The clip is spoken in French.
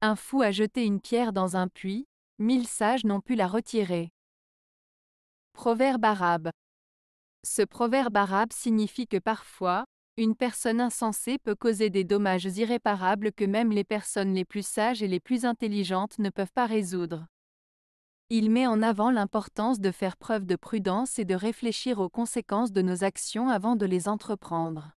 Un fou a jeté une pierre dans un puits, mille sages n'ont pu la retirer. Proverbe arabe. Ce proverbe arabe signifie que parfois, une personne insensée peut causer des dommages irréparables que même les personnes les plus sages et les plus intelligentes ne peuvent pas résoudre. Il met en avant l'importance de faire preuve de prudence et de réfléchir aux conséquences de nos actions avant de les entreprendre.